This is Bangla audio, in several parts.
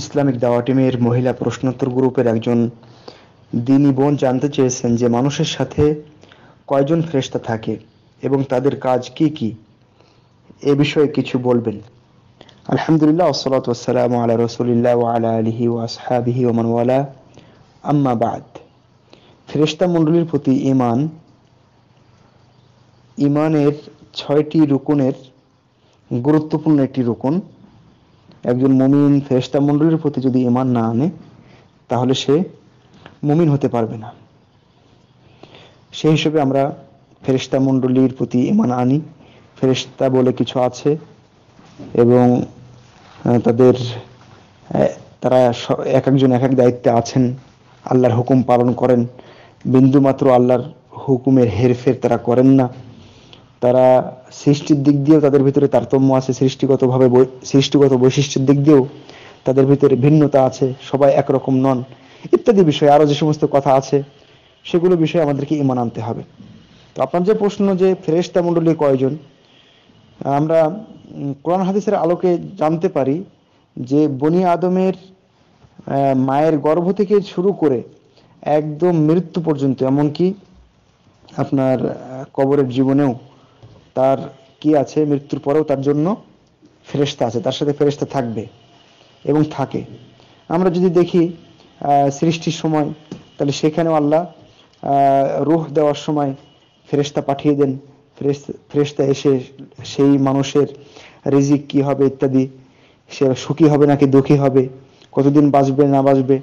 ইসলামিক দাওয়া টিমের মহিলা প্রশ্নোত্তর গ্রুপের একজন দিনী বোন জানতে চেয়েছেন যে মানুষের সাথে কয়জন ফ্রেস্তা থাকে এবং তাদের কাজ কি কি এ বিষয়ে কিছু বলবেন আলহামদুলিল্লাহ ওসলাত ওসালাম আলা রসুলিল্লাহ আলা আলহি ওয়াসহাবিহি ওমানওয়ালা আম্মাবাদ বাদ ফেরেস্তা মণ্ডলীর প্রতি ইমান ইমানের ছয়টি রুকুনের গুরুত্বপূর্ণ একটি রুকুন একজন মুমিন ফেরেস্তা মণ্ডলীর প্রতি যদি ইমান না আনে তাহলে সে মুমিন হতে পারবে না সেই হিসেবে আমরা ফেরেস্তা মন্ডলীর প্রতি ইমান আনি ফেরেস্তা বলে কিছু আছে এবং তাদের তারা এক একজন এক এক দায়িত্বে আছেন আল্লাহর হুকুম পালন করেন বিন্দুমাত্র আল্লাহর হুকুমের হেরফের তারা করেন না তারা সৃষ্টির দিক দিয়েও তাদের ভিতরে তারতম্য আছে সৃষ্টিগতভাবে সৃষ্টিগত বৈশিষ্ট্যের দিক দিয়েও তাদের ভিতরে ভিন্নতা আছে সবাই একরকম নন ইত্যাদি বিষয়ে আরও যে সমস্ত কথা আছে সেগুলো বিষয়ে আমাদেরকে ইমান আনতে হবে তো আপনার যে প্রশ্ন যে ফেরেস্তা মন্ডলী কয়জন আমরা কোরআন হাদিসের আলোকে জানতে পারি যে বনি আদমের মায়ের গর্ভ থেকে শুরু করে একদম মৃত্যু পর্যন্ত এমনকি আপনার কবরের জীবনেও তার কি আছে মৃত্যুর পরেও তার জন্য ফেরেস্তা আছে তার সাথে ফেরেস্তা থাকবে এবং থাকে আমরা যদি দেখি সৃষ্টির সময় তাহলে সেখানেও আল্লাহ রুহ দেওয়ার সময় ফেরেস্তা পাঠিয়ে দেন ফেরেস্তা এসে সেই মানুষের রিজিক কি হবে ইত্যাদি সে সুখী হবে নাকি দুঃখী হবে কতদিন বাঁচবে না বাঁচবে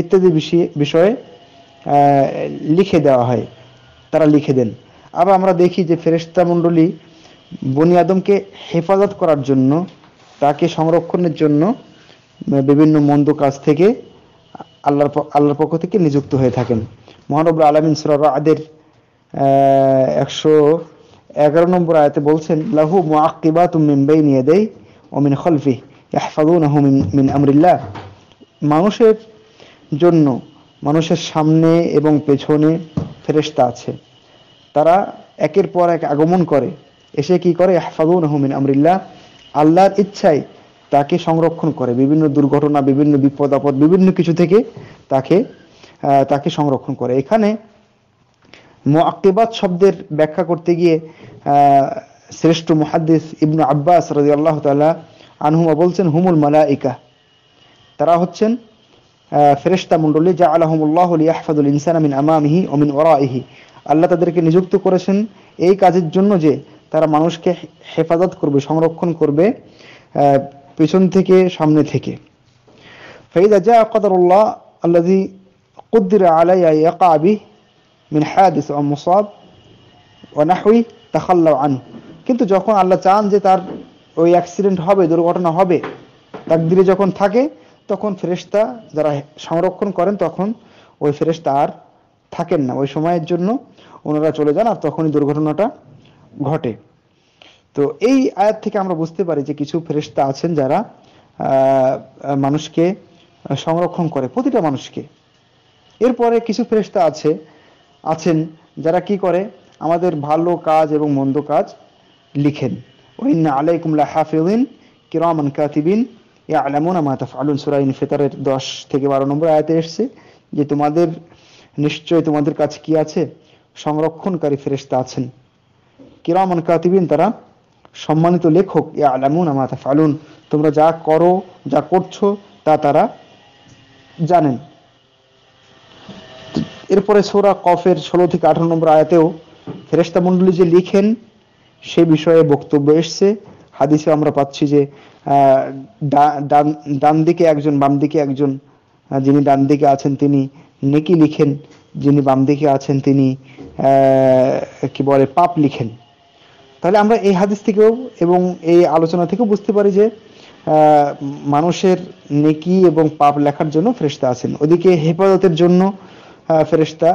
ইত্যাদি বিষয়ে বিষয়ে লিখে দেওয়া হয় তারা লিখে দেন আবার আমরা দেখি যে ফেরেস্তা মণ্ডলী বনি আদমকে হেফাজত করার জন্য তাকে সংরক্ষণের জন্য বিভিন্ন মন্দ কাজ থেকে আল্লাহর আল্লাহর পক্ষ থেকে নিযুক্ত হয়ে থাকেন মহানবুল আলমিন সুরার আদের একশো এগারো নম্বর আয়তে বলছেন লাহু মাকিবা তুমি নিয়ে দেয় অমিন খলফি মিন আমরিল্লাহ মানুষের জন্য মানুষের সামনে এবং পেছনে ফেরেশতা আছে তারা একের পর এক আগমন করে এসে কি করে হাফাদুন আহমিন আমরিল্লাহ আল্লাহর ইচ্ছায় তাকে সংরক্ষণ করে বিভিন্ন দুর্ঘটনা বিভিন্ন বিপদ আপদ বিভিন্ন কিছু থেকে তাকে তাকে সংরক্ষণ করে এখানে মোয়াক্তেবাদ শব্দের ব্যাখ্যা করতে গিয়ে শ্রেষ্ঠ মহাদিস ইবনু আব্বাস রাজি আল্লাহ তাল্লাহ আনহুমা বলছেন হুমুল ইকা তারা হচ্ছেন ফেরেস্তা মন্ডলী যা আলহামুল্লাহ ইয়াহফাদুল ইনসান মিন আমামিহি ও মিন আল্লাহ তাদেরকে নিযুক্ত করেছেন এই কাজের জন্য যে তারা মানুষকে হেফাজত করবে সংরক্ষণ করবে পেছন থেকে সামনে থেকে ফাইদা যা কদরুল্লাহ কুদ্দির قدر علي يقع به من حادث أو مصاب ونحوي تخلوا আন কিন্তু যখন আল্লাহ চান যে তার ওই অ্যাক্সিডেন্ট হবে দুর্ঘটনা হবে দিলে যখন থাকে তখন ফেরেস্তা যারা সংরক্ষণ করেন তখন ওই ফেরেস্তা আর থাকেন না ওই সময়ের জন্য ওনারা চলে যান আর তখনই দুর্ঘটনাটা ঘটে তো এই আয়াত থেকে আমরা বুঝতে পারি যে কিছু ফেরেস্তা আছেন যারা মানুষকে সংরক্ষণ করে প্রতিটা মানুষকে এরপরে কিছু ফেরেস্তা আছে আছেন যারা কি করে আমাদের ভালো কাজ এবং মন্দ কাজ লিখেন ওইন্না আলাইকুমলা হাফিউদ্দিন কিরমান কাতিবিন আলামুন আমা তাফআলুন সূরা ইনফিতারের 10 থেকে বারো নম্বর আয়াতে এসেছে যে তোমাদের নিশ্চয় তোমাদের কাছে কি আছে সংরক্ষণকারী ফেরেশতা আছেন কিরামান কাতিবিন তারা সম্মানিত লেখক ইয়া আলামুন আমা তাফআলুন তোমরা যা করো যা করছো তা তারা জানেন এরপরে সূরা কফের ষোলো থেকে আঠারো নম্বর আয়াতেও ফেরেশতা মন্ডলী যে লিখেন সে বিষয়ে বক্তব্য এসছে হাদিসে আমরা পাচ্ছি যে ডান ডান দিকে একজন বাম দিকে একজন যিনি ডান দিকে আছেন তিনি নেকি লিখেন যিনি বাম দিকে আছেন তিনি কি বলে পাপ লিখেন তাহলে আমরা এই হাদিস থেকেও এবং এই আলোচনা থেকেও বুঝতে পারি যে মানুষের নেকি এবং পাপ লেখার জন্য ফেরেস্তা আছেন ওদিকে হেফাজতের জন্য ফেরেস্তা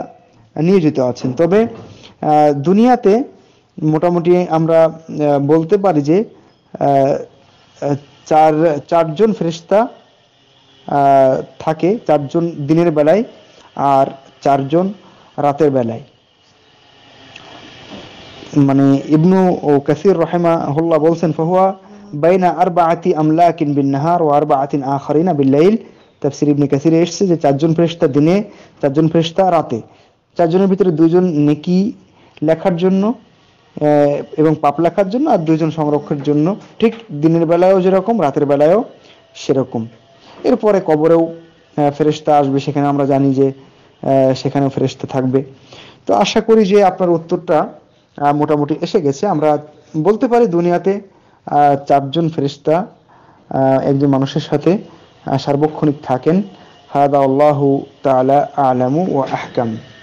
নিয়োজিত আছেন তবে দুনিয়াতে মোটামুটি আমরা বলতে পারি যে চার চারজন ফেরিস্তা থাকে চারজন দিনের বেলায় আর চারজন রাতের বেলায় মানে ইবনু ও কাসির রহেমা হল্লা বলছেন ফহুয়া বাইনা আর বা আতি আমলা কিন বিনাহার নাহার ও আর বা আতিন না বিল্লাইল তাফসির ইবনি কাসির এসছে যে চারজন ফেরিস্তা দিনে চারজন ফেরিস্তা রাতে চারজনের ভিতরে দুজন নেকি লেখার জন্য এবং পাপ লেখার জন্য আর দুইজন সংরক্ষণের জন্য ঠিক দিনের বেলায়ও যেরকম রাতের বেলায়ও সেরকম এরপরে কবরেও ফেরেস্তা আসবে সেখানে আমরা জানি যে সেখানেও ফেরেস্তা থাকবে তো আশা করি যে আপনার উত্তরটা মোটামুটি এসে গেছে আমরা বলতে পারি দুনিয়াতে চারজন ফেরিস্তা একজন মানুষের সাথে সার্বক্ষণিক থাকেন হাদা আল্লাহ তালা আলামু ও আহকাম